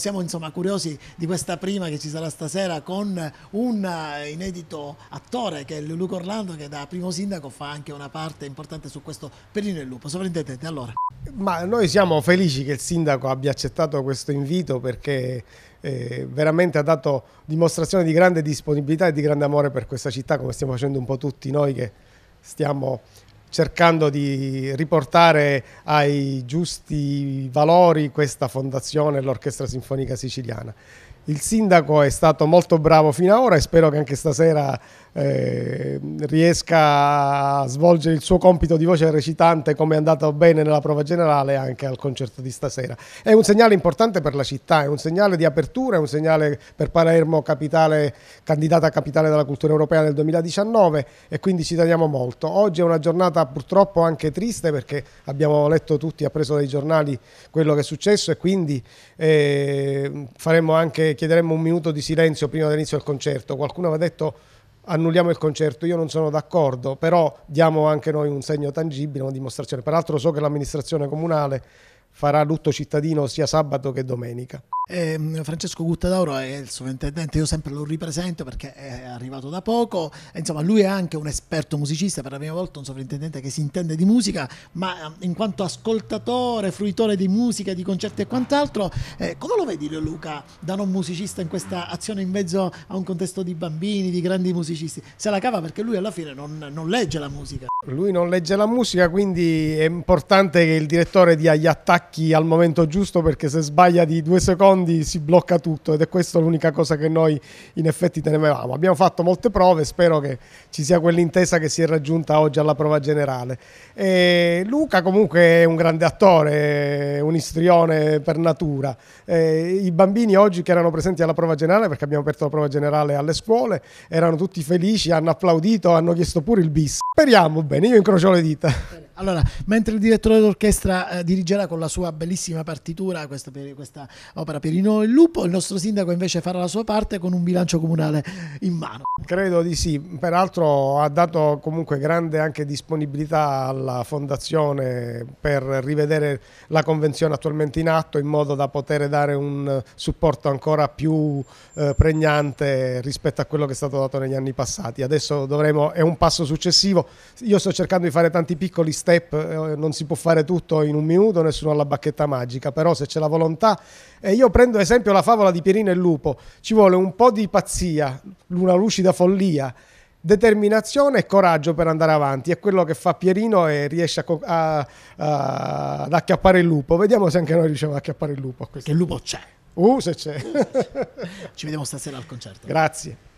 Siamo insomma curiosi di questa prima che ci sarà stasera con un eh, inedito attore che è Luca Orlando che da primo sindaco fa anche una parte importante su questo Perino e Lupo. Sovrintendente, allora. Ma noi siamo felici che il sindaco abbia accettato questo invito perché eh, veramente ha dato dimostrazione di grande disponibilità e di grande amore per questa città come stiamo facendo un po' tutti noi che stiamo cercando di riportare ai giusti valori questa fondazione e l'Orchestra Sinfonica Siciliana. Il sindaco è stato molto bravo fino ad ora e spero che anche stasera eh, riesca a svolgere il suo compito di voce recitante come è andato bene nella prova generale anche al concerto di stasera. È un segnale importante per la città, è un segnale di apertura, è un segnale per Palermo capitale, candidata a capitale della cultura europea nel 2019 e quindi ci teniamo molto. Oggi è una giornata giornata purtroppo anche triste perché abbiamo letto tutti, appreso dai giornali quello che è successo e quindi eh, anche, chiederemo un minuto di silenzio prima dell'inizio del concerto. Qualcuno aveva detto annulliamo il concerto, io non sono d'accordo, però diamo anche noi un segno tangibile, una dimostrazione. Peraltro so che l'amministrazione comunale farà lutto cittadino sia sabato che domenica. Eh, Francesco Guttadauro è il sovrintendente, io sempre lo ripresento perché è arrivato da poco, insomma lui è anche un esperto musicista, per la prima volta un sovrintendente che si intende di musica, ma ehm, in quanto ascoltatore, fruitore di musica, di concerti e quant'altro, eh, come lo vedi Luca da non musicista in questa azione in mezzo a un contesto di bambini, di grandi musicisti? Se la cava perché lui alla fine non, non legge la musica. Lui non legge la musica, quindi è importante che il direttore dia gli attacchi al momento giusto perché se sbaglia di due secondi secondi si blocca tutto ed è questa l'unica cosa che noi in effetti temevamo. Abbiamo fatto molte prove, spero che ci sia quell'intesa che si è raggiunta oggi alla prova generale. E Luca comunque è un grande attore, un istrione per natura. E I bambini oggi che erano presenti alla prova generale, perché abbiamo aperto la prova generale alle scuole, erano tutti felici, hanno applaudito, hanno chiesto pure il bis. Speriamo bene, io incrocio le dita. Allora, mentre il direttore d'orchestra eh, dirigerà con la sua bellissima partitura questa, questa opera Pierino e il Lupo, il nostro sindaco invece farà la sua parte con un bilancio comunale in mano. Credo di sì, peraltro ha dato comunque grande anche disponibilità alla fondazione per rivedere la convenzione attualmente in atto in modo da poter dare un supporto ancora più eh, pregnante rispetto a quello che è stato dato negli anni passati. Adesso dovremo, è un passo successivo, io sto cercando di fare tanti piccoli step step, eh, non si può fare tutto in un minuto, nessuno ha la bacchetta magica, però se c'è la volontà, e eh, io prendo esempio la favola di Pierino e Lupo, ci vuole un po' di pazzia, una lucida follia, determinazione e coraggio per andare avanti, è quello che fa Pierino e riesce a, a, a, ad acchiappare il lupo, vediamo se anche noi riusciamo ad acchiappare il lupo. Che il lupo c'è. Uh, se c'è. Ci vediamo stasera al concerto. Grazie.